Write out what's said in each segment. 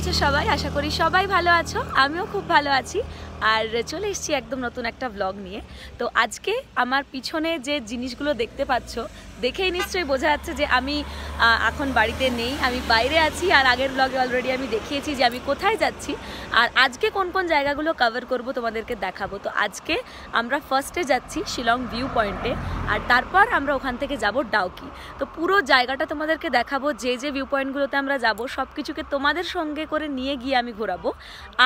আছো সবাই আশা করি সবাই ভালো আছো আমিও খুব ভালো আছি আর চলে এসেছি একদম নতুন একটা ব্লগ নিয়ে তো আজকে আমার পিছনে যে জিনিসগুলো দেখতে পাচ্ছ দেখেই নিশ্চয়ই বোঝা যাচ্ছে যে আমি এখন বাড়িতে নেই আমি বাইরে আছি আর আগের ব্লগে অলরেডি আমি দেখিয়েছি যে আমি কোথায় যাচ্ছি আর আজকে কোন কোন জায়গাগুলো কভার করব তোমাদেরকে দেখাবো তো আজকে আমরা ফার্স্টে যাচ্ছি শিলং ভিউ পয়েন্টে আর তারপর আমরা ওখান থেকে যাব ডাউকি তো পুরো জায়গাটা তোমাদেরকে দেখাবো যে যে ভিউ পয়েন্টগুলোতে আমরা যাব সব কিছুকে তোমাদের সঙ্গে করে নিয়ে গিয়ে আমি ঘোরাবো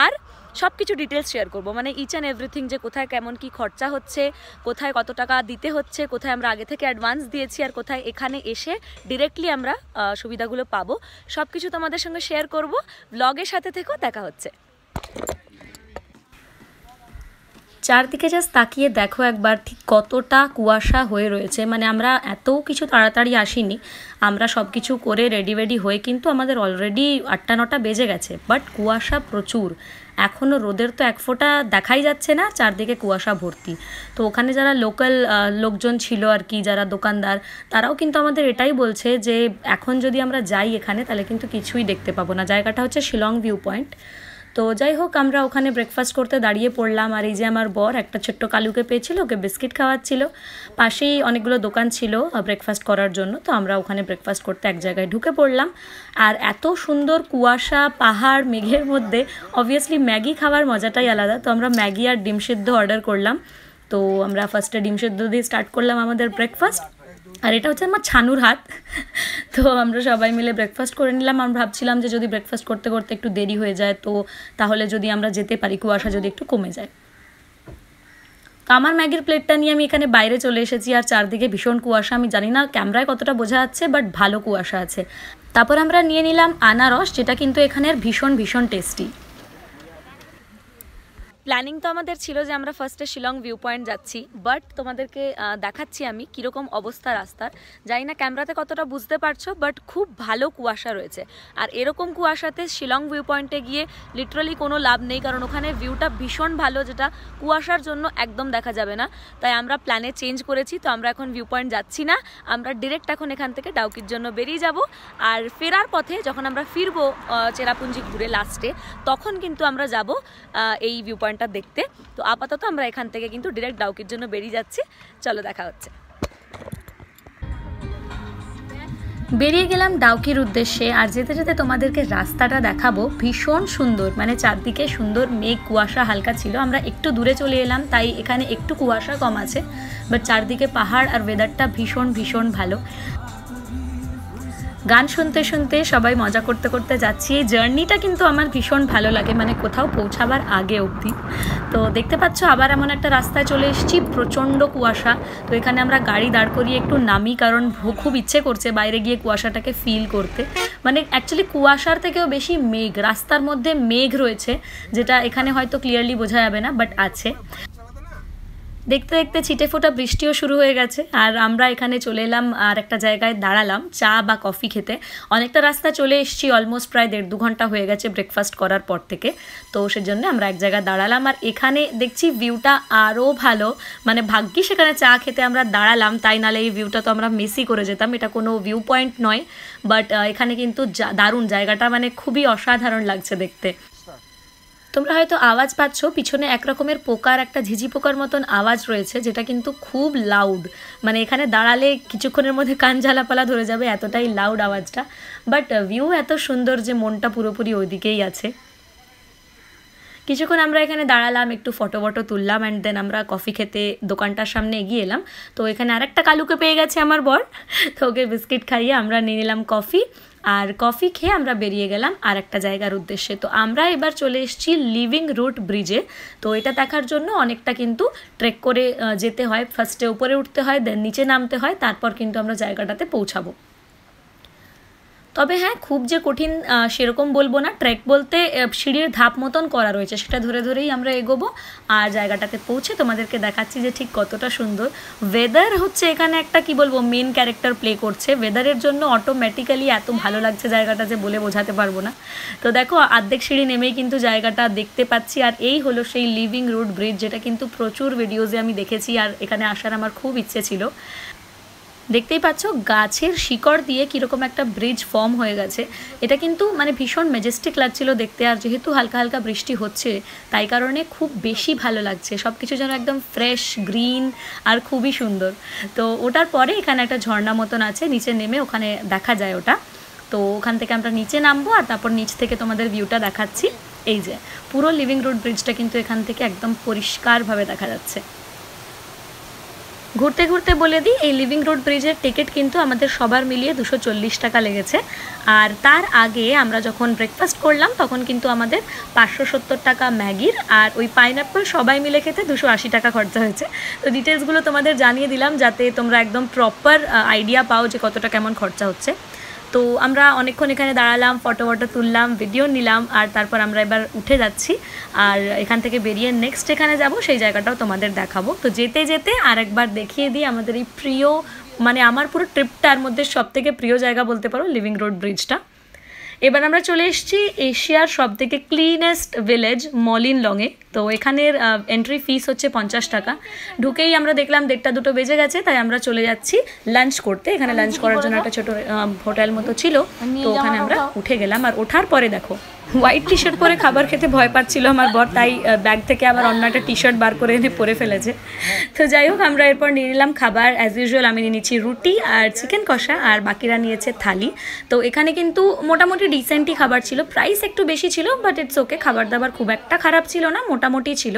আর সব কিছু ডিটেলস শেয়ার করব মানে ইচ অ্যান্ড এভরিথিং যে কোথায় কেমন কি খরচা হচ্ছে কোথায় কত টাকা দিতে হচ্ছে কোথায় আমরা আগে থেকে অ্যাডভান্স দিয়েছি আর কোথায় এখানে এসে ডিরেক্টলি আমরা সুবিধাগুলো পাবো সব কিছু তোমাদের সঙ্গে শেয়ার করব ব্লগের সাথে থেকেও দেখা হচ্ছে চারদিকে জাস্ট তাকিয়ে দেখো একবার ঠিক কতটা কুয়াশা হয়ে রয়েছে মানে আমরা এত কিছু তাড়াতাড়ি আসিনি আমরা সব কিছু করে রেডি রেডি হয়ে কিন্তু আমাদের অলরেডি আটটা নটা বেজে গেছে বাট কুয়াশা প্রচুর এখনও রোদের তো এক ফোঁটা দেখাই যাচ্ছে না চারদিকে কুয়াশা ভর্তি তো ওখানে যারা লোকাল লোকজন ছিল আর কি যারা দোকানদার তারাও কিন্তু আমাদের এটাই বলছে যে এখন যদি আমরা যাই এখানে তাহলে কিন্তু কিছুই দেখতে পাবো না জায়গাটা হচ্ছে শিলং ভিউ পয়েন্ট তো যাই হোক আমরা ওখানে ব্রেকফাস্ট করতে দাঁড়িয়ে পড়লাম আর এই যে আমার বর একটা ছোট্ট কালুকে পেয়েছিল ওকে বিস্কিট খাওয়াচ্ছিল পাশেই অনেকগুলো দোকান ছিল ব্রেকফাস্ট করার জন্য তো আমরা ওখানে ব্রেকফাস্ট করতে এক জায়গায় ঢুকে পড়লাম আর এত সুন্দর কুয়াশা পাহাড় মেঘের মধ্যে অবভিয়াসলি ম্যাগি খাওয়ার মজাটাই আলাদা তো আমরা ম্যাগি আর ডিম সিদ্ধ অর্ডার করলাম তো আমরা ফার্স্টে ডিম সেদ্ধ দিয়ে স্টার্ট করলাম আমাদের ব্রেকফাস্ট আর এটা হচ্ছে আমার ছানুর হাত তো আমরা সবাই মিলে ব্রেকফাস্ট করে নিলাম আমরা ভাবছিলাম যে যদি ব্রেকফাস্ট করতে করতে একটু দেরি হয়ে যায় তো তাহলে যদি আমরা যেতে পারি কুয়াশা যদি একটু কমে যায় তো আমার ম্যাগির প্লেটটা নিয়ে আমি এখানে বাইরে চলে এসেছি আর চারদিকে ভীষণ কুয়াশা আমি জানি না ক্যামেরায় কতটা বোঝা যাচ্ছে বাট ভালো কুয়াশা আছে তারপর আমরা নিয়ে নিলাম আনারস যেটা কিন্তু এখানের ভীষণ ভীষণ টেস্টি প্ল্যানিং তো আমাদের ছিল যে আমরা ফার্স্টে শিলং ভিউ পয়েন্ট যাচ্ছি বাট তোমাদেরকে দেখাচ্ছি আমি কীরকম অবস্থা রাস্তার জানি না ক্যামেরাতে কতটা বুঝতে পারছো বাট খুব ভালো কুয়াশা রয়েছে আর এরকম কুয়াশাতে শিলং ভিউ পয়েন্টে গিয়ে লিটারালি কোনো লাভ নেই কারণ ওখানে ভিউটা ভীষণ ভালো যেটা কুয়াশার জন্য একদম দেখা যাবে না তাই আমরা প্ল্যানে চেঞ্জ করেছি তো আমরা এখন ভিউ পয়েন্ট যাচ্ছি না আমরা ডিরেক্ট এখন এখান থেকে ডাউকির জন্য বেরিয়ে যাব আর ফেরার পথে যখন আমরা ফিরবো চেরাপুঞ্জি ঘুরে লাস্টে তখন কিন্তু আমরা যাব এই ভিউ পয়েন্ট বাগানটা দেখতে তো আপাতত আমরা এখান থেকে কিন্তু ডিরেক্ট ডাউকির জন্য বেরিয়ে যাচ্ছি চলো দেখা হচ্ছে বেরিয়ে গেলাম ডাউকির উদ্দেশ্যে আর যেতে যেতে তোমাদেরকে রাস্তাটা দেখাবো ভীষণ সুন্দর মানে চারদিকে সুন্দর মেঘ কুয়াশা হালকা ছিল আমরা একটু দূরে চলে এলাম তাই এখানে একটু কুয়াশা কম আছে বাট চারদিকে পাহাড় আর ওয়েদারটা ভীষণ ভীষণ ভালো গান শুনতে শুনতে সবাই মজা করতে করতে যাচ্ছি এই জার্নিটা কিন্তু আমার ভীষণ ভালো লাগে মানে কোথাও পৌঁছাবার আগে অবধি তো দেখতে পাচ্ছ আবার এমন একটা রাস্তায় চলে এসেছি প্রচণ্ড কুয়াশা তো এখানে আমরা গাড়ি দাঁড় করিয়ে একটু নামি কারণ খুব ইচ্ছে করছে বাইরে গিয়ে কুয়াশাটাকে ফিল করতে মানে অ্যাকচুয়ালি কুয়াশার থেকেও বেশি মেঘ রাস্তার মধ্যে মেঘ রয়েছে যেটা এখানে হয়তো ক্লিয়ারলি বোঝা যাবে না বাট আছে দেখতে দেখতে ছিটে ফোটা বৃষ্টিও শুরু হয়ে গেছে আর আমরা এখানে চলে এলাম আর একটা জায়গায় দাঁড়ালাম চা বা কফি খেতে অনেকটা রাস্তা চলে এসেছি অলমোস্ট প্রায় দেড় দু ঘন্টা হয়ে গেছে ব্রেকফাস্ট করার পর থেকে তো সেজন্য আমরা এক জায়গায় দাঁড়ালাম আর এখানে দেখছি ভিউটা আরও ভালো মানে ভাগ্যি সেখানে চা খেতে আমরা দাঁড়ালাম তাই নালে এই ভিউটা তো আমরা মিসই করে যেতাম এটা কোনো ভিউ পয়েন্ট নয় বাট এখানে কিন্তু দারুণ জায়গাটা মানে খুবই অসাধারণ লাগছে দেখতে তোমরা হয়তো আওয়াজ পাচ্ছ পিছনে এক রকমের পোকার একটা ঝিঝি পোকার মতন আওয়াজ রয়েছে যেটা কিন্তু খুব লাউড মানে এখানে দাঁড়ালে কিছুক্ষণের মধ্যে কান ঝালাপালা ধরে যাবে এতটাই লাউড আওয়াজটা বাট ভিউ uh, এত সুন্দর যে মনটা পুরোপুরি ওইদিকেই আছে কিছুক্ষণ আমরা এখানে দাঁড়ালাম একটু ফটো ফটো তুললাম অ্যান্ড দেন আমরা কফি খেতে দোকানটার সামনে এগিয়ে এলাম তো এখানে আরেকটা কালুকে পেয়ে গেছে আমার বর তো ওকে বিস্কিট খাইয়ে আমরা নিয়ে নিলাম কফি আর কফি খেয়ে আমরা বেরিয়ে গেলাম আর একটা জায়গার উদ্দেশ্যে তো আমরা এবার চলে এসেছি লিভিং রুট ব্রিজে তো এটা দেখার জন্য অনেকটা কিন্তু ট্রেক করে যেতে হয় ফার্স্টে উপরে উঠতে হয় দেন নিচে নামতে হয় তারপর কিন্তু আমরা জায়গাটাতে পৌঁছাবো তবে হ্যাঁ খুব যে কঠিন সেরকম বলবো না ট্রেক বলতে সিঁড়ির ধাপ মতন করা রয়েছে সেটা ধরে ধরেই আমরা এগোবো আর জায়গাটাতে পৌঁছে তোমাদেরকে দেখাচ্ছি যে ঠিক কতটা সুন্দর ওয়েদার হচ্ছে এখানে একটা কি বলবো মেন ক্যারেক্টার প্লে করছে ওয়েদারের জন্য অটোমেটিক্যালি এত ভালো লাগছে জায়গাটা যে বলে বোঝাতে পারবো না তো দেখো আর্ধেক সিঁড়ি নেমেই কিন্তু জায়গাটা দেখতে পাচ্ছি আর এই হলো সেই লিভিং রোড ব্রিজ যেটা কিন্তু প্রচুর ভিডিওজে আমি দেখেছি আর এখানে আসার আমার খুব ইচ্ছে ছিল দেখতেই পাচ্ছ গাছের শিকড় দিয়ে কীরকম একটা ব্রিজ ফর্ম হয়ে গেছে এটা কিন্তু মানে ভীষণ ম্যাজেস্টিক লাগছিল দেখতে আর যেহেতু হালকা হালকা বৃষ্টি হচ্ছে তাই কারণে খুব বেশি ভালো লাগছে সব কিছু যেন একদম ফ্রেশ গ্রিন আর খুবই সুন্দর তো ওটার পরে এখানে একটা ঝর্ণা মতন আছে নিচে নেমে ওখানে দেখা যায় ওটা তো ওখান থেকে আমরা নিচে নামবো আর তারপর নিচ থেকে তোমাদের ভিউটা দেখাচ্ছি এই যে পুরো লিভিং রোড ব্রিজটা কিন্তু এখান থেকে একদম পরিষ্কারভাবে দেখা যাচ্ছে ঘুরতে ঘুরতে বলে দিই এই লিভিং রোড ব্রিজের টিকিট কিন্তু আমাদের সবার মিলিয়ে দুশো টাকা লেগেছে আর তার আগে আমরা যখন ব্রেকফাস্ট করলাম তখন কিন্তু আমাদের পাঁচশো সত্তর টাকা ম্যাগির আর ওই পাইনঅ্যাপল সবাই মিলে খেতে দুশো আশি টাকা খরচা হয়েছে তো ডিটেলসগুলো তোমাদের জানিয়ে দিলাম যাতে তোমরা একদম প্রপার আইডিয়া পাও যে কতটা কেমন খরচা হচ্ছে তো আমরা অনেকক্ষণ এখানে দাঁড়ালাম ফটো ফটো তুললাম ভিডিও নিলাম আর তারপর আমরা এবার উঠে যাচ্ছি আর এখান থেকে বেরিয়ে নেক্সট এখানে যাব সেই জায়গাটাও তোমাদের দেখাবো তো যেতে যেতে আর একবার দেখিয়ে দিই আমাদের এই প্রিয় মানে আমার পুরো ট্রিপটার মধ্যে সবথেকে প্রিয় জায়গা বলতে পারো লিভিং রোড ব্রিজটা এবার আমরা চলে এসেছি এশিয়ার সবথেকে ক্লিনেস্ট ভিলেজ মলিন লংয়ে তো এখানের এন্ট্রি ফিস হচ্ছে পঞ্চাশ টাকা ঢুকেই আমরা দেখলাম দেড়টা দুটো বেজে গেছে তাই আমরা চলে যাচ্ছি লাঞ্চ করতে এখানে লাঞ্চ করার জন্য একটা ছোট হোটেল মতো ছিল তো ওখানে আমরা উঠে গেলাম আর ওঠার পরে দেখো হোয়াইট টি শার্ট পরে খাবার খেতে ভয় পাচ্ছিল আমার বর তাই ব্যাগ থেকে আবার অন্য একটা টি শার্ট বার করে এনে পরে ফেলেছে তো যাই হোক আমরা এরপর নিয়ে নিলাম খাবার অ্যাজ ইউজুয়াল আমি নিয়ে নিচ্ছি রুটি আর চিকেন কষা আর বাকিরা নিয়েছে থালি তো এখানে কিন্তু মোটামুটি ডিসেন্টই খাবার ছিল প্রাইস একটু বেশি ছিল বাট ইটস ওকে খাবার দাবার খুব একটা খারাপ ছিল না মোটামুটি ছিল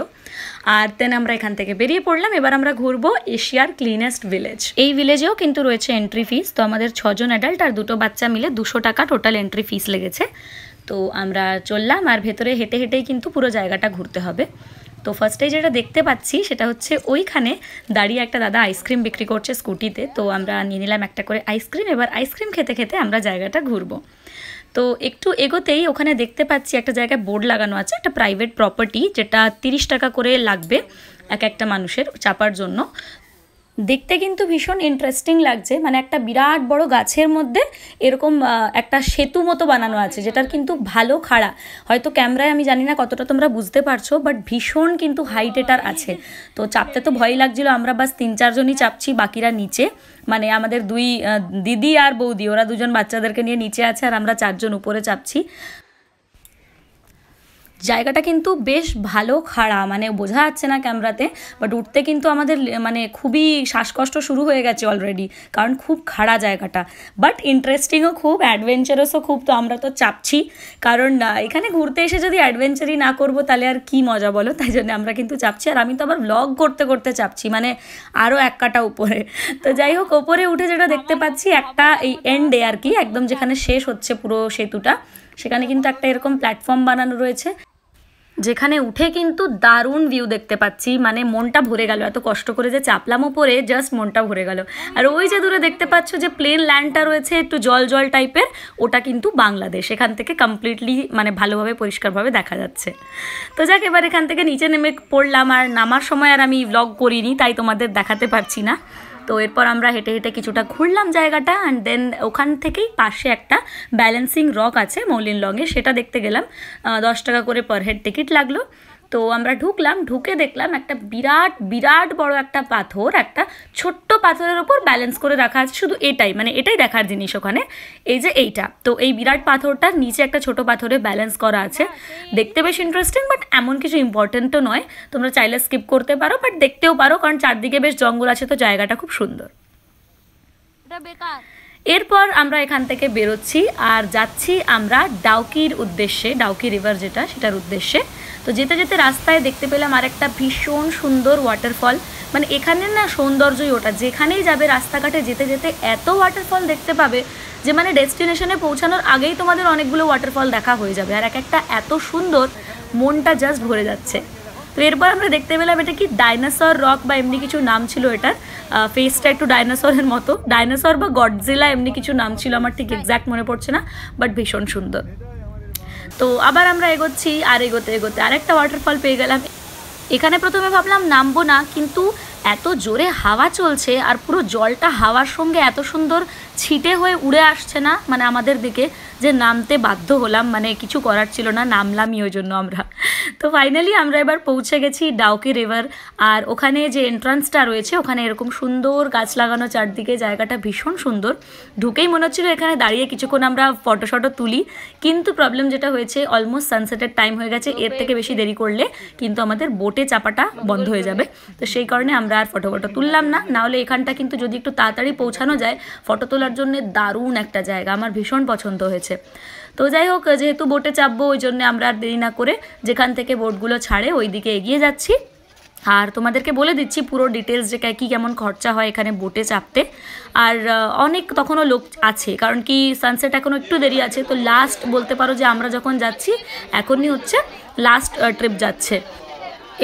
আর দেন আমরা এখান থেকে বেরিয়ে পড়লাম এবার আমরা ঘুরবো এশিয়ার ক্লিনেস্ট ভিলেজ এই ভিলেজেও কিন্তু রয়েছে এন্ট্রি ফিস তো আমাদের ছজন অ্যাডাল্ট আর দুটো বাচ্চা মিলে দুশো টাকা টোটাল এন্ট্রি ফিস লেগেছে তো আমরা চললাম আর ভেতরে হেঁটে হেঁটেই কিন্তু পুরো জায়গাটা ঘুরতে হবে তো ফার্স্টে যেটা দেখতে পাচ্ছি সেটা হচ্ছে ওইখানে দাঁড়িয়ে একটা দাদা আইসক্রিম বিক্রি করছে স্কুটিতে তো আমরা নিয়ে নিলাম একটা করে আইসক্রিম এবার আইসক্রিম খেতে খেতে আমরা জায়গাটা ঘুরবো তো একটু এগোতেই ওখানে দেখতে পাচ্ছি একটা জায়গায় বোর্ড লাগানো আছে একটা প্রাইভেট প্রপার্টি যেটা তিরিশ টাকা করে লাগবে এক একটা মানুষের চাপার জন্য দেখতে কিন্তু ভীষণ ইন্টারেস্টিং লাগছে মানে একটা বিরাট বড় গাছের মধ্যে এরকম একটা সেতু মতো বানানো আছে যেটার কিন্তু ভালো খাড়া হয়তো ক্যামেরায় আমি জানি না কতটা তোমরা বুঝতে পারছো বাট ভীষণ কিন্তু হাইট এটার আছে তো চাপতে তো ভয় লাগছিল আমরা বাস তিন চারজনই চাপছি বাকিরা নিচে মানে আমাদের দুই দিদি আর বৌদি ওরা দুজন বাচ্চাদেরকে নিয়ে নিচে আছে আর আমরা চারজন উপরে চাপছি জায়গাটা কিন্তু বেশ ভালো খাড়া মানে বোঝা যাচ্ছে না ক্যামেরাতে বাট উঠতে কিন্তু আমাদের মানে খুবই শ্বাসকষ্ট শুরু হয়ে গেছে অলরেডি কারণ খুব খাড়া জায়গাটা বাট ইন্টারেস্টিংও খুব অ্যাডভেঞ্চারাসও খুব তো আমরা তো চাপছি কারণ এখানে ঘুরতে এসে যদি অ্যাডভেঞ্চারই না করব তাহলে আর কি মজা বলো তাই জন্য আমরা কিন্তু চাপছি আর আমি তো আবার ব্লগ করতে করতে চাপছি মানে আরও এক কাটা উপরে তো যাই হোক ওপরে উঠে যেটা দেখতে পাচ্ছি একটা এই এন্ডে আর কি একদম যেখানে শেষ হচ্ছে পুরো সেতুটা সেখানে কিন্তু একটা এরকম প্ল্যাটফর্ম বানানো রয়েছে যেখানে উঠে কিন্তু দারুণ ভিউ দেখতে পাচ্ছি মানে মনটা ভরে গেল এত কষ্ট করে যে চাপলাম ওপরে জাস্ট মনটা ভরে গেল আর ওই যে দূরে দেখতে পাচ্ছ যে প্লেন ল্যান্ডটা রয়েছে একটু জল জল টাইপের ওটা কিন্তু বাংলাদেশ এখান থেকে কমপ্লিটলি মানে ভালোভাবে পরিষ্কারভাবে দেখা যাচ্ছে তো যাক এবার এখান থেকে নিচে নেমে পড়লাম আর নামার সময় আর আমি ব্লগ করিনি তাই তোমাদের দেখাতে পারছি না তো এরপর আমরা হেঁটে হেঁটে কিছুটা ঘুরলাম জায়গাটা অ্যান্ড দেন ওখান থেকেই পাশে একটা ব্যালেন্সিং রক আছে মৌলিন লংয়ে সেটা দেখতে গেলাম দশ টাকা করে পার হেড টিকিট লাগলো তো আমরা ঢুকলাম ঢুকে দেখলাম একটা বিরাট বিরাট বড় একটা পাথর একটা ছোট্ট পাথরের ওপর ব্যালেন্স করে রাখা আছে শুধু এটাই মানে এটাই দেখার জিনিস ওখানে এই যে এইটা তো এই বিরাট পাথরটার নিচে একটা ছোট পাথরে ব্যালেন্স করা আছে হ্যাঁ, দেখতে বেশ ইন্টারেস্টিং বাট এমন কিছু ইম্পর্টেন্টও নয় তোমরা চাইলে স্কিপ করতে পারো বাট দেখতেও পারো কারণ চারদিকে বেশ জঙ্গল আছে তো জায়গাটা খুব সুন্দর বেকার এরপর আমরা এখান থেকে বেরোচ্ছি আর যাচ্ছি আমরা ডাউকির উদ্দেশ্যে ডাউকি রিভার যেটা সেটার উদ্দেশ্যে তো যেতে যেতে রাস্তায় দেখতে পেলাম আর একটা ভীষণ সুন্দর ওয়াটারফল মানে এখানের না সৌন্দর্যই ওটা যেখানেই যাবে রাস্তাঘাটে যেতে যেতে এত ওয়াটারফল দেখতে পাবে যে মানে ডেস্টিনেশনে পৌঁছানোর আগেই তোমাদের অনেকগুলো ওয়াটারফল দেখা হয়ে যাবে আর এক একটা এত সুন্দর মনটা জাস্ট ভরে যাচ্ছে তো এরপর আমরা দেখতে পেলাম এটা কি ডাইনোসর রক বা এমনি কিছু নাম ছিল এটার ফেসটা একটু ডাইনোসরের মতো ডাইনোসর বা গডজিলা এমনি কিছু নাম ছিল আমার ঠিক এক্স্যাক্ট মনে পড়ছে না বাট ভীষণ সুন্দর তো আবার আমরা এগোচ্ছি আর এগোতে এগোতে আরেকটা ওয়াটারফল পেয়ে গেলাম এখানে প্রথমে ভাবলাম নামবো না কিন্তু এত জোরে হাওয়া চলছে আর পুরো জলটা হাওয়ার সঙ্গে এত সুন্দর ছিটে হয়ে উড়ে আসছে না মানে আমাদের দিকে যে নামতে বাধ্য হলাম মানে কিছু করার ছিল না নামলামই ওই জন্য আমরা তো ফাইনালি আমরা এবার পৌঁছে গেছি ডাউকি রিভার আর ওখানে যে এন্ট্রান্সটা রয়েছে ওখানে এরকম সুন্দর গাছ লাগানো চারদিকে জায়গাটা ভীষণ সুন্দর ঢুকেই মনে হচ্ছিলো এখানে দাঁড়িয়ে কিছুক্ষণ আমরা ফটো শটো তুলি কিন্তু প্রবলেম যেটা হয়েছে অলমোস্ট সানসেটের টাইম হয়ে গেছে এর থেকে বেশি দেরি করলে কিন্তু আমাদের বোটে চাপাটা বন্ধ হয়ে যাবে তো সেই কারণে আমরা আর ফটো ফটো তুললাম না নাহলে এখানটা কিন্তু যদি একটু তাড়াতাড়ি পৌঁছানো যায় ফটো তোলার জন্য দারুণ একটা জায়গা আমার ভীষণ পছন্দ হয়েছে তো যাই হোক যেহেতু বোটে চাপবো ওই জন্য আমরা আর দেরি না করে যেখান থেকে বোটগুলো ছাড়ে ওই দিকে এগিয়ে যাচ্ছি আর তোমাদেরকে বলে দিচ্ছি পুরো ডিটেলস যে কী কেমন খরচা হয় এখানে বোটে চাপতে আর অনেক তখনও লোক আছে কারণ কি সানসেট এখনও একটু দেরি আছে তো লাস্ট বলতে পারো যে আমরা যখন যাচ্ছি এখনই হচ্ছে লাস্ট ট্রিপ যাচ্ছে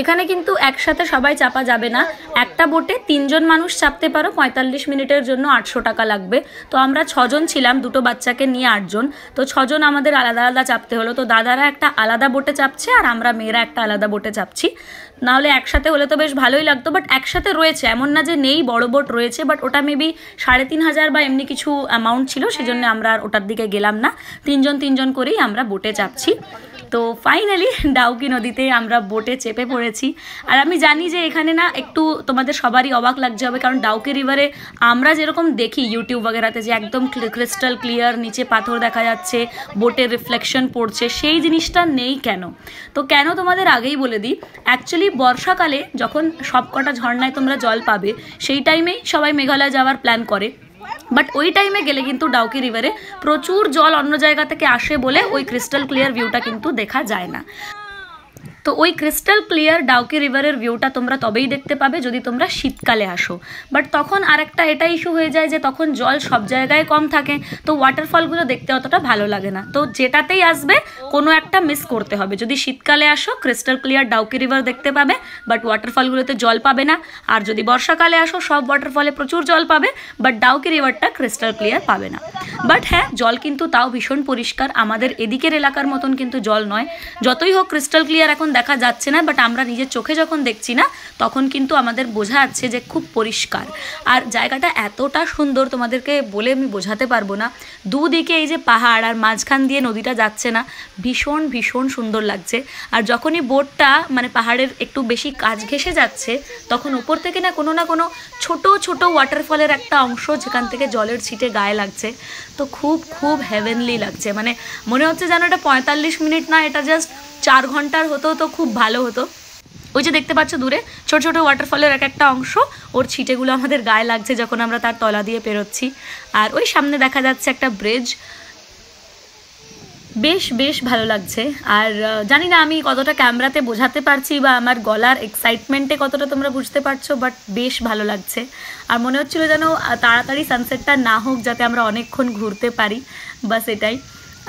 এখানে কিন্তু একসাথে সবাই চাপা যাবে না একটা বোটে তিনজন মানুষ চাপতে পারো পঁয়তাল্লিশ মিনিটের জন্য আটশো টাকা লাগবে তো আমরা ছজন ছিলাম দুটো বাচ্চাকে নিয়ে আটজন তো ছজন আমাদের আলাদা আলাদা চাপতে হলো তো দাদারা একটা আলাদা বোটে চাপছে আর আমরা মেয়েরা একটা আলাদা বোটে চাপছি নাহলে একসাথে হলে তো বেশ ভালোই লাগতো বাট একসাথে রয়েছে এমন না যে নেই বড় বোট রয়েছে বাট ওটা মেবি সাড়ে তিন হাজার বা এমনি কিছু অ্যামাউন্ট ছিল সেজন্য আমরা আর ওটার দিকে গেলাম না তিনজন তিনজন করেই আমরা বোটে চাপছি তো ফাইনালি ডাউকি নদীতে আমরা বোটে চেপে পড়েছি আর আমি জানি যে এখানে না একটু তোমাদের সবারই অবাক লাগছে হবে কারণ ডাউকি রিভারে আমরা যেরকম দেখি ইউটিউব বগেরাতে যে একদম ক্রিস্টাল ক্লিয়ার নিচে পাথর দেখা যাচ্ছে বোটের রিফ্লেকশন পড়ছে সেই জিনিসটা নেই কেন তো কেন তোমাদের আগেই বলে দিই অ্যাকচুয়ালি বর্ষাকালে যখন সবকটা ঝর্ণায় তোমরা জল পাবে সেই টাইমেই সবাই মেঘালয় যাওয়ার প্ল্যান করে বাট ওই টাইমে গেলে কিন্তু ডাউকি রিভারে প্রচুর জল অন্য জায়গা থেকে আসে বলে ওই ক্রিস্টাল ক্লিয়ার ভিউটা কিন্তু দেখা যায় না তো ওই ক্রিস্টাল ক্লিয়ার ডাউকি রিভারের ভিউটা তোমরা তবেই দেখতে পাবে যদি তোমরা শীতকালে আসো বাট তখন আর একটা এটা ইস্যু হয়ে যায় যে তখন জল সব জায়গায় কম থাকে তো ওয়াটারফলগুলো দেখতে অতটা ভালো লাগে না তো যেটাতেই আসবে কোনো একটা মিস করতে হবে যদি শীতকালে আসো ক্রিস্টাল ক্লিয়ার ডাউকি রিভার দেখতে পাবে বাট ওয়াটারফলগুলোতে জল পাবে না আর যদি বর্ষাকালে আসো সব ওয়াটারফলে প্রচুর জল পাবে বাট ডাউকি রিভারটা ক্রিস্টাল ক্লিয়ার পাবে না বাট হ্যাঁ জল কিন্তু তাও ভীষণ পরিষ্কার আমাদের এদিকের এলাকার মতন কিন্তু জল নয় যতই হোক ক্রিস্টাল ক্লিয়ার এখন দেখা যাচ্ছে না বাট আমরা নিজের চোখে যখন দেখছি না তখন কিন্তু আমাদের বোঝা যাচ্ছে যে খুব পরিষ্কার আর জায়গাটা এতটা সুন্দর তোমাদেরকে বলে আমি বোঝাতে পারবো না দুদিকে এই যে পাহাড় আর মাঝখান দিয়ে নদীটা যাচ্ছে না ভীষণ ভীষণ সুন্দর লাগছে আর যখনই বোটটা মানে পাহাড়ের একটু বেশি কাজ ঘেসে যাচ্ছে তখন ওপর থেকে না কোনো না কোনো ছোট ছোট ওয়াটারফলের একটা অংশ যেখান থেকে জলের ছিটে গায়ে লাগছে তো খুব খুব হেভেনলি লাগছে মানে মনে হচ্ছে যেন এটা পঁয়তাল্লিশ মিনিট না এটা জাস্ট চার ঘন্টার হতো তো খুব ভালো হতো ওই যে দেখতে পাচ্ছ দূরে ছোট ছোট ওয়াটারফলের এক একটা অংশ ওর ছিটেগুলো আমাদের গায়ে লাগছে যখন আমরা তার তলা দিয়ে পেরোচ্ছি আর ওই সামনে দেখা যাচ্ছে একটা ব্রিজ বেশ বেশ ভালো লাগছে আর জানি না আমি কতটা ক্যামেরাতে বোঝাতে পারছি বা আমার গলার এক্সাইটমেন্টে কতটা তোমরা বুঝতে পারছো বাট বেশ ভালো লাগছে আর মনে হচ্ছিলো যেন তাড়াতাড়ি সানসেটটা না হোক যাতে আমরা অনেকক্ষণ ঘুরতে পারি বাস এটাই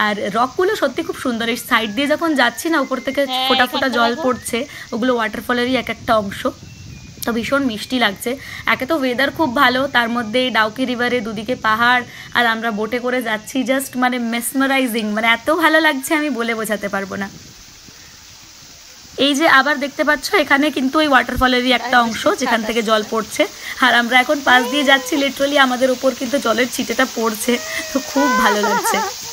আর রকগুলো সত্যি খুব সুন্দর এই সাইড দিয়ে যখন যাচ্ছি না উপর থেকে হ্যাঁ, ফোটা ফোটা জল পড়ছে ওগুলো ওয়াটারফলেরই এক একটা অংশ তো ভীষণ মিষ্টি লাগছে একে তো ওয়েদার খুব ভালো তার মধ্যে ডাউকি রিভারে দুদিকে পাহাড় আর আমরা বোটে করে যাচ্ছি জাস্ট মানে মেসমারাইজিং মানে এত ভালো লাগছে আমি বলে বোঝাতে পারবো না এই যে আবার দেখতে পাচ্ছ এখানে কিন্তু ওই ওয়াটারফলেরই একটা অংশ যেখান থেকে জল পড়ছে আর আমরা এখন পাশ দিয়ে যাচ্ছি লিটারালি আমাদের উপর কিন্তু জলের ছিটেটা পড়ছে তো খুব ভালো লাগছে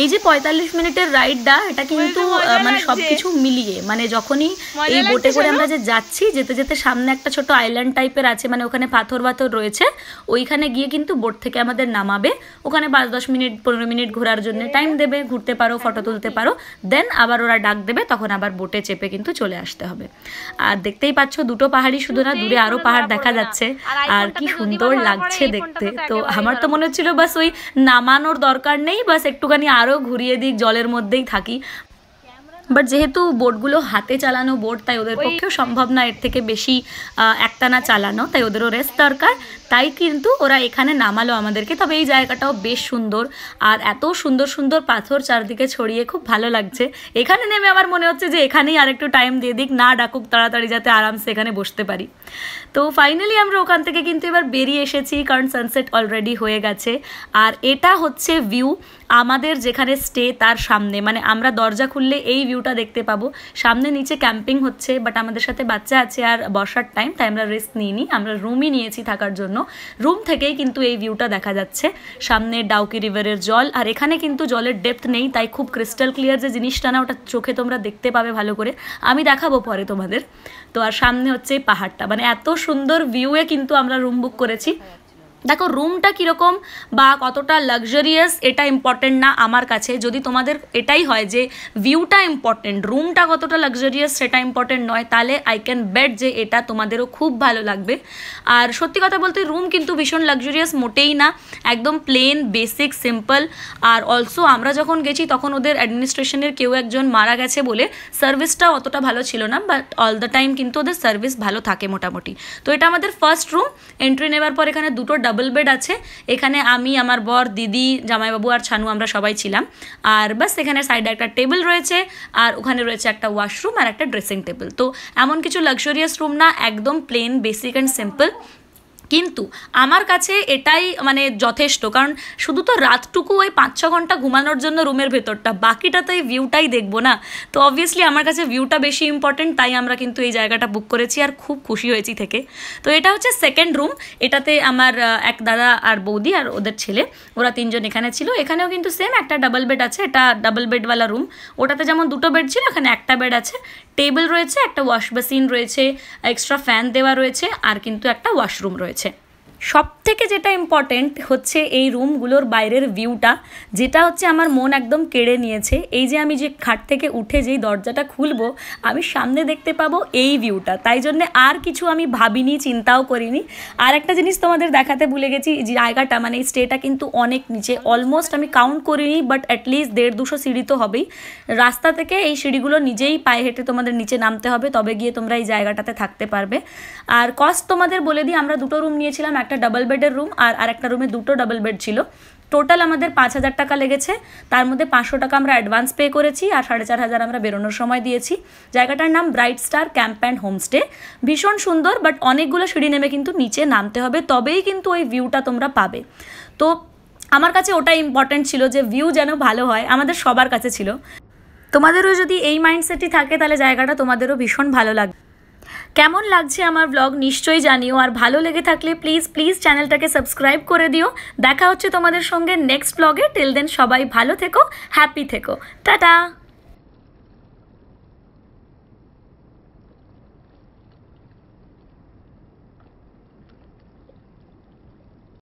এই যে পঁয়তাল্লিশ মিনিটের রাইডটা এটা কিন্তু মানে সবকিছু মিলিয়ে মানে যখনই এই বোটে করে আমরা যে যাচ্ছি যেতে যেতে সামনে একটা ছোট আইল্যান্ড টাইপের আছে মানে ওখানে পাথর পাথর রয়েছে ওইখানে গিয়ে কিন্তু বোট থেকে আমাদের নামাবে ওখানে পাঁচ দশ মিনিট পনেরো মিনিট ঘোরার জন্য টাইম হ্যাঁ। দেবে ঘুরতে পারো ফটো তুলতে পারো দেন আবার ওরা ডাক দেবে তখন আবার বোটে চেপে কিন্তু চলে আসতে হবে আর দেখতেই পাচ্ছ দুটো পাহাড়ি শুধু না দূরে আরও পাহাড় দেখা যাচ্ছে আর কি সুন্দর লাগছে দেখতে তো আমার তো মনে হচ্ছিল বাস ওই নামানোর দরকার নেই বাস একটুখানি আরও ঘুরিয়ে দিক জলের মধ্যেই থাকি বাট যেহেতু বোটগুলো হাতে চালানো বোট তাই ওদের পক্ষেও সম্ভব না এর থেকে বেশি একটানা চালানো তাই ওদেরও রেস্ট দরকার তাই কিন্তু ওরা এখানে নামালো আমাদেরকে তবে এই জায়গাটাও বেশ সুন্দর আর এত সুন্দর সুন্দর পাথর চারদিকে ছড়িয়ে খুব ভালো লাগছে এখানে নেমে আমার মনে হচ্ছে যে এখানেই আরেকটু টাইম দিয়ে দিক না ডাকুক তাড়াতাড়ি যাতে আরামসে এখানে বসতে পারি তো ফাইনালি আমরা ওখান থেকে কিন্তু এবার বেরিয়ে এসেছি কারণ সানসেট অলরেডি হয়ে গেছে আর এটা হচ্ছে ভিউ আমাদের যেখানে স্টে তার সামনে মানে আমরা দরজা খুললে এই ভিউটা দেখতে পাবো সামনে নিচে ক্যাম্পিং হচ্ছে বাট আমাদের সাথে বাচ্চা আছে আর বসার টাইম তাই আমরা রেস্ট নিইনি আমরা রুমই নিয়েছি থাকার জন্য রুম থেকেই কিন্তু এই ভিউটা দেখা যাচ্ছে সামনে ডাউকি রিভারের জল আর এখানে কিন্তু জলের ডেপথ নেই তাই খুব ক্রিস্টাল ক্লিয়ার যে জিনিসটা না ওটা চোখে তোমরা দেখতে পাবে ভালো করে আমি দেখাবো পরে তোমাদের তো আর সামনে হচ্ছে এই পাহাড়টা মানে এত সুন্দর ভিউয়ে কিন্তু আমরা রুম বুক করেছি দেখো রুমটা কীরকম বা কতটা লাক্সারিয়াস এটা ইম্পর্টেন্ট না আমার কাছে যদি তোমাদের এটাই হয় যে ভিউটা ইম্পর্টেন্ট রুমটা কতটা লাক্সারিয়াস সেটা ইম্পর্টেন্ট নয় তাহলে আই ক্যান বেট যে এটা তোমাদেরও খুব ভালো লাগবে আর সত্যি কথা বলতে রুম কিন্তু ভীষণ লাক্সারিয়াস মোটেই না একদম প্লেন বেসিক সিম্পল আর অলসো আমরা যখন গেছি তখন ওদের অ্যাডমিনিস্ট্রেশনের কেউ একজন মারা গেছে বলে সার্ভিসটা অতটা ভালো ছিল না বাট অল দ্য টাইম কিন্তু ওদের সার্ভিস ভালো থাকে মোটামুটি তো এটা আমাদের ফার্স্ট রুম এন্ট্রি নেওয়ার পর এখানে দুটো ডাবল বেড আছে এখানে আমি আমার বর দিদি জামাইবাবু আর ছানু আমরা সবাই ছিলাম আর বাস এখানে সাইডে একটা টেবিল রয়েছে আর ওখানে রয়েছে একটা ওয়াশরুম আর একটা ড্রেসিং টেবিল তো এমন কিছু লাক্সারিয়াস রুম না একদম প্লেন বেসিক অ্যান্ড সিম্পল কিন্তু আমার কাছে এটাই মানে যথেষ্ট কারণ শুধু তো রাতটুকু ওই পাঁচ ছ ঘন্টা ঘুমানোর জন্য রুমের ভেতরটা বাকিটা তো এই ভিউটাই দেখবো না তো অবভিয়াসলি আমার কাছে ভিউটা বেশি ইম্পর্টেন্ট তাই আমরা কিন্তু এই জায়গাটা বুক করেছি আর খুব খুশি হয়েছি থেকে তো এটা হচ্ছে সেকেন্ড রুম এটাতে আমার এক দাদা আর বৌদি আর ওদের ছেলে ওরা তিনজন এখানে ছিল এখানেও কিন্তু সেম একটা ডাবল বেড আছে এটা ডাবল বেডওয়ালা রুম ওটাতে যেমন দুটো বেড ছিল এখানে একটা বেড আছে টেবিল রয়েছে একটা ওয়াশ বেসিন রয়েছে এক্সট্রা ফ্যান দেওয়া রয়েছে আর কিন্তু একটা ওয়াশরুম রয়েছে সব থেকে যেটা ইম্পর্টেন্ট হচ্ছে এই রুমগুলোর বাইরের ভিউটা যেটা হচ্ছে আমার মন একদম কেড়ে নিয়েছে এই যে আমি যে খাট থেকে উঠে যেই দরজাটা খুলবো আমি সামনে দেখতে পাবো এই ভিউটা তাই জন্যে আর কিছু আমি ভাবিনি চিন্তাও করিনি আর একটা জিনিস তোমাদের দেখাতে ভুলে গেছি জায়গাটা মানে এই স্টেটা কিন্তু অনেক নিচে অলমোস্ট আমি কাউন্ট করিনি বাট অ্যাটলিস্ট দেড় দুশো সিঁড়ি তো হবেই রাস্তা থেকে এই সিঁড়িগুলো নিজেই পায়ে হেঁটে তোমাদের নিচে নামতে হবে তবে গিয়ে তোমরা এই জায়গাটাতে থাকতে পারবে আর কস্ট তোমাদের বলে দিই আমরা দুটো রুম নিয়েছিলাম একটা একটা ডাবল বেডের রুম আর আরেকটা রুমে দুটো ডাবল বেড ছিল টোটাল আমাদের পাঁচ হাজার টাকা লেগেছে তার মধ্যে পাঁচশো টাকা আমরা অ্যাডভান্স পে করেছি আর সাড়ে চার হাজার আমরা বেরোনোর সময় দিয়েছি জায়গাটার নাম bright star camp and homestay ভীষণ সুন্দর বাট অনেকগুলো সিঁড়ি নেমে কিন্তু নিচে নামতে হবে তবেই কিন্তু ওই ভিউটা তোমরা পাবে তো আমার কাছে ওটা ইম্পর্ট্যান্ট ছিল যে ভিউ যেন ভালো হয় আমাদের সবার কাছে ছিল তোমাদেরও যদি এই মাইন্ডসেটই থাকে তাহলে জায়গাটা তোমাদেরও ভীষণ ভালো লাগবে কেমন লাগছে আমার ব্লগ নিশ্চয়ই জানিও আর ভালো লেগে থাকলে প্লিজ প্লিজ চ্যানেলটাকে সাবস্ক্রাইব করে দিও দেখা হচ্ছে তোমাদের সঙ্গে নেক্সট ব্লগে টেল দেন সবাই ভালো থেকো হ্যাপি থেকো টাটা